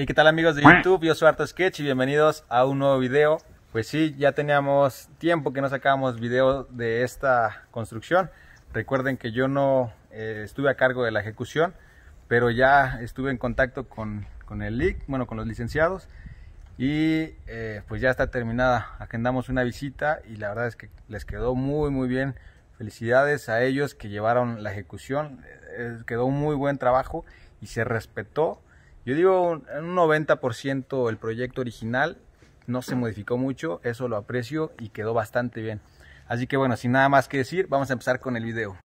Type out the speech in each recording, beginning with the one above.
¿Y qué tal amigos de YouTube? Yo soy Arto Sketch y bienvenidos a un nuevo video. Pues sí, ya teníamos tiempo que no sacábamos video de esta construcción. Recuerden que yo no eh, estuve a cargo de la ejecución, pero ya estuve en contacto con, con el LIC, bueno, con los licenciados, y eh, pues ya está terminada. Agendamos una visita y la verdad es que les quedó muy, muy bien. Felicidades a ellos que llevaron la ejecución, eh, quedó un muy buen trabajo y se respetó yo digo un, 90% el proyecto original, no se modificó mucho, eso lo aprecio y quedó bastante bien. Así que bueno, sin nada más que decir, vamos a empezar con el video.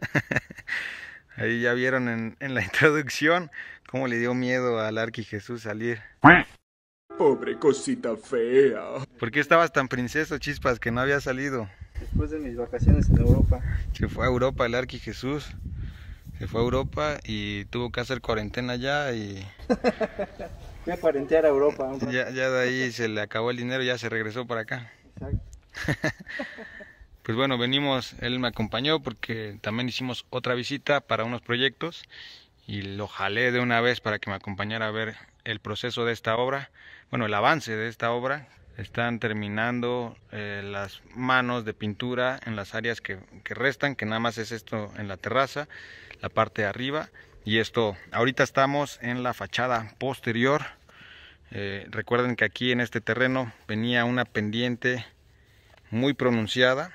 Ahí ya vieron en, la introducción cómo le dio miedo al Arqui Jesús salir. Pobre cosita fea. ¿Por qué estabas tan princeso, Chispas, que no había salido? Después de mis vacaciones en Europa. Se fue a Europa el Arqui Jesús. Se fue a Europa y tuvo que hacer cuarentena allá y... Fui a cuarentear a Europa. Ya, ya de ahí se le acabó el dinero y ya se regresó para acá. Exacto pues bueno, venimos, él me acompañó porque también hicimos otra visita para unos proyectos y lo jalé de una vez para que me acompañara a ver el proceso de esta obra, bueno, el avance de esta obra. Están terminando eh, las manos de pintura en las áreas que, restan, que nada más es esto en la terraza, la parte de arriba y esto. Ahorita estamos en la fachada posterior. Eh, recuerden que aquí en este terreno venía una pendiente muy pronunciada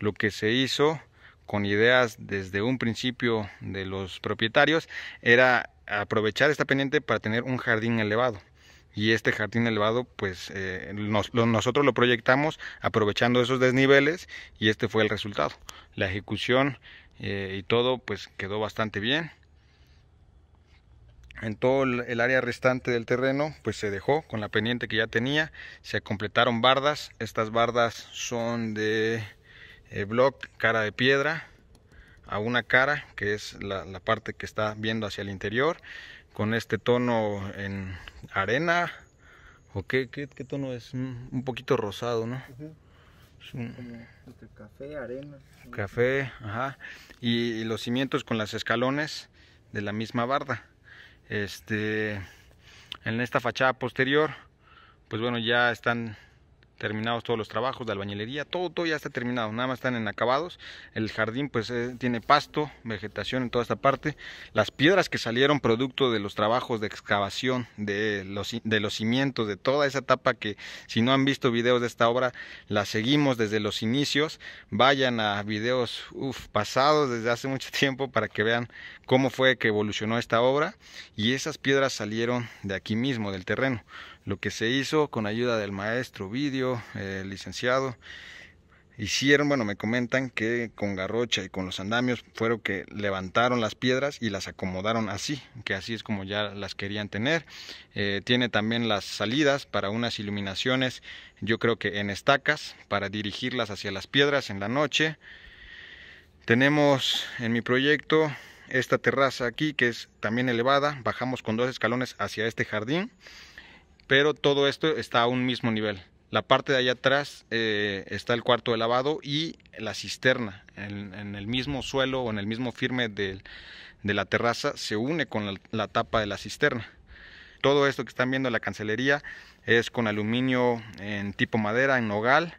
lo que se hizo con ideas desde un principio de los propietarios era aprovechar esta pendiente para tener un jardín elevado y este jardín elevado pues eh, nosotros lo proyectamos aprovechando esos desniveles y este fue el resultado la ejecución eh, y todo pues quedó bastante bien en todo el área restante del terreno pues se dejó con la pendiente que ya tenía se completaron bardas estas bardas son de el cara de piedra a una cara que es la, parte que está viendo hacia el interior con este tono en arena o qué, qué, tono es un, poquito rosado no café arena café ajá y, y, los cimientos con las escalones de la misma barda este en esta fachada posterior pues bueno ya están terminados todos los trabajos de albañilería, todo, todo ya está terminado, nada más están en acabados, el jardín pues eh, tiene pasto, vegetación en toda esta parte, las piedras que salieron producto de los trabajos de excavación, de los, de los cimientos, de toda esa etapa que si no han visto videos de esta obra, la seguimos desde los inicios, vayan a videos pasados desde hace mucho tiempo para que vean cómo fue que evolucionó esta obra y esas piedras salieron de aquí mismo, del terreno. Lo que se hizo con ayuda del maestro Vídeo, el licenciado, hicieron, bueno, me comentan que con garrocha y con los andamios fueron que levantaron las piedras y las acomodaron así, que así es como ya las querían tener. Eh, tiene también las salidas para unas iluminaciones, yo creo que en estacas, para dirigirlas hacia las piedras en la noche. Tenemos en mi proyecto esta terraza aquí que es también elevada, bajamos con dos escalones hacia este jardín pero todo esto está a un mismo nivel. La parte de allá atrás eh, está el cuarto de lavado y la cisterna. En, el mismo suelo o en el mismo firme de, la terraza se une con la, tapa de la cisterna. Todo esto que están viendo en la cancelería es con aluminio en tipo madera, en nogal.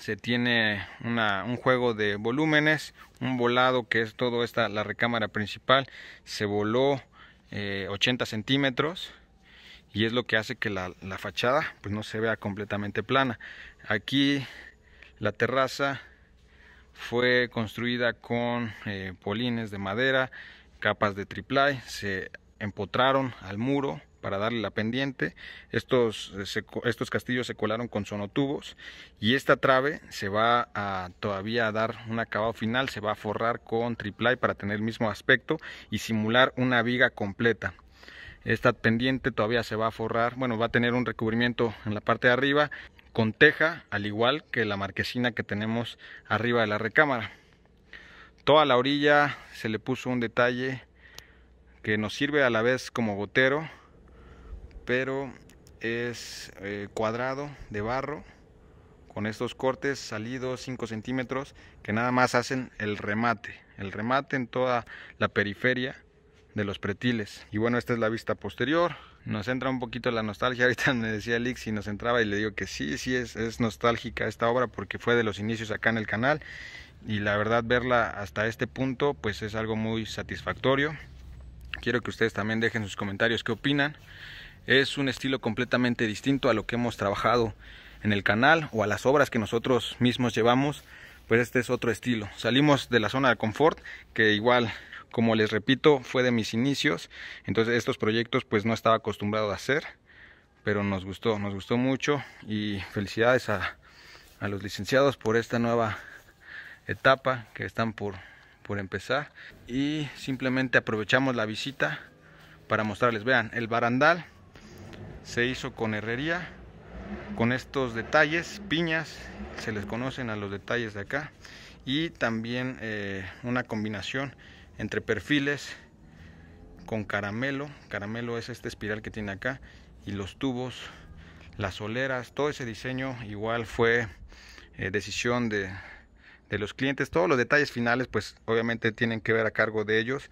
Se tiene un juego de volúmenes, un volado que es toda esta, la recámara principal. Se voló 80 eh, centímetros y es lo que hace que la, fachada pues, no se vea completamente plana. Aquí la terraza fue construida con eh, polines de madera, capas de triplay, se empotraron al muro para darle la pendiente. Estos, eh, estos castillos se colaron con sonotubos y esta trave se va a todavía a dar un acabado final, se va a forrar con triplay para tener el mismo aspecto y simular una viga completa. Esta pendiente todavía se va a forrar, bueno, va a tener un recubrimiento en la parte de arriba con teja, al igual que la marquesina que tenemos arriba de la recámara. Toda la orilla se le puso un detalle que nos sirve a la vez como gotero, pero es eh, cuadrado de barro con estos cortes salidos 5 centímetros que nada más hacen el remate, el remate en toda la periferia de los pretiles. Y bueno, esta es la vista posterior. Nos entra un poquito la nostalgia. Ahorita me decía Lix si nos entraba y le digo que sí, sí es, es nostálgica esta obra porque fue de los inicios acá en el canal. Y la verdad verla hasta este punto pues es algo muy satisfactorio. Quiero que ustedes también dejen sus comentarios qué opinan. Es un estilo completamente distinto a lo que hemos trabajado en el canal o a las obras que nosotros mismos llevamos. Pues este es otro estilo. Salimos de la zona de confort que igual como les repito, fue de mis inicios, entonces estos proyectos pues no estaba acostumbrado a hacer, pero nos gustó, nos gustó mucho y felicidades a, los licenciados por esta nueva etapa que están por, por empezar y simplemente aprovechamos la visita para mostrarles, vean, el barandal se hizo con herrería, con estos detalles, piñas, se les conocen a los detalles de acá y también eh, una combinación entre perfiles con caramelo. Caramelo es esta espiral que tiene acá y los tubos, las soleras, todo ese diseño igual fue eh, decisión de, de los clientes. Todos los detalles finales pues obviamente tienen que ver a cargo de ellos,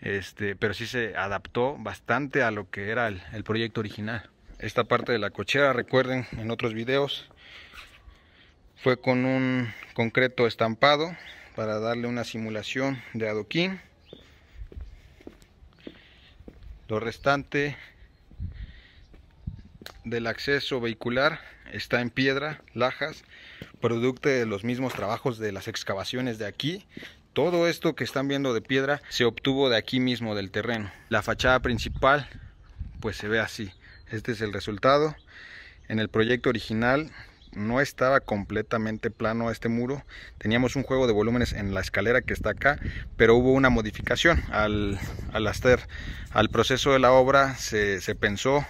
este, pero si se adaptó bastante a lo que era el, el proyecto original. Esta parte de la cochera, recuerden en otros videos, fue con un concreto estampado para darle una simulación de adoquín lo restante del acceso vehicular está en piedra, lajas, producto de los mismos trabajos de las excavaciones de aquí. Todo esto que están viendo de piedra se obtuvo de aquí mismo del terreno. La fachada principal pues se ve así. Este es el resultado. En el proyecto original no estaba completamente plano este muro. Teníamos un juego de volúmenes en la escalera que está acá, pero hubo una modificación al, al hacer, al proceso de la obra se, pensó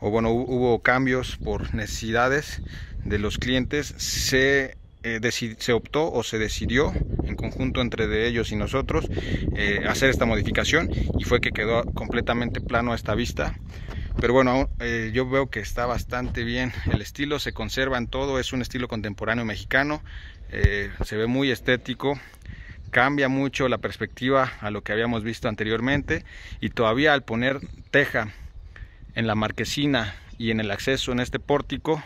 o bueno, hubo cambios por necesidades de los clientes, se, eh, se optó o se decidió en conjunto entre de ellos y nosotros eh, hacer esta modificación y fue que quedó completamente plano a esta vista pero bueno eh, yo veo que está bastante bien el estilo se conserva en todo es un estilo contemporáneo mexicano eh, se ve muy estético cambia mucho la perspectiva a lo que habíamos visto anteriormente y todavía al poner teja en la marquesina y en el acceso en este pórtico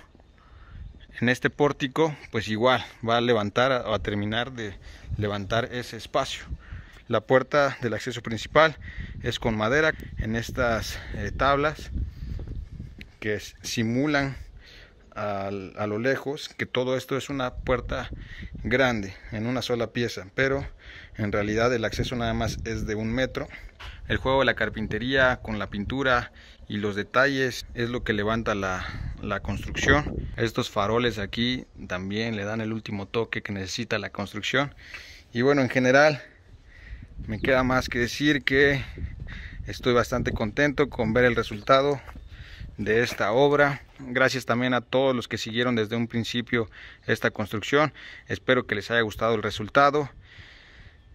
en este pórtico pues igual va a levantar o a terminar de levantar ese espacio la puerta del acceso principal es con madera en estas eh, tablas que simulan a, lo lejos que todo esto es una puerta grande en una sola pieza pero en realidad el acceso nada más es de un metro el juego de la carpintería con la pintura y los detalles es lo que levanta la, la construcción estos faroles aquí también le dan el último toque que necesita la construcción y bueno en general me queda más que decir que estoy bastante contento con ver el resultado de esta obra. Gracias también a todos los que siguieron desde un principio esta construcción. Espero que les haya gustado el resultado.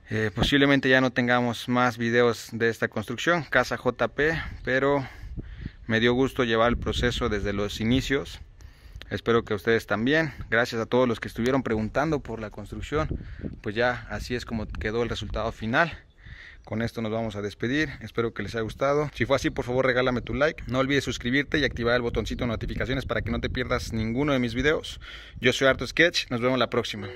Eh, posiblemente ya no tengamos más videos de esta construcción, Casa JP, pero me dio gusto llevar el proceso desde los inicios. Espero que ustedes también. Gracias a todos los que estuvieron preguntando por la construcción. Pues ya así es como quedó el resultado final. Con esto nos vamos a despedir. Espero que les haya gustado. Si fue así, por favor, regálame tu like. No olvides suscribirte y activar el botoncito de notificaciones para que no te pierdas ninguno de mis videos. Yo soy Harto Sketch. Nos vemos la próxima.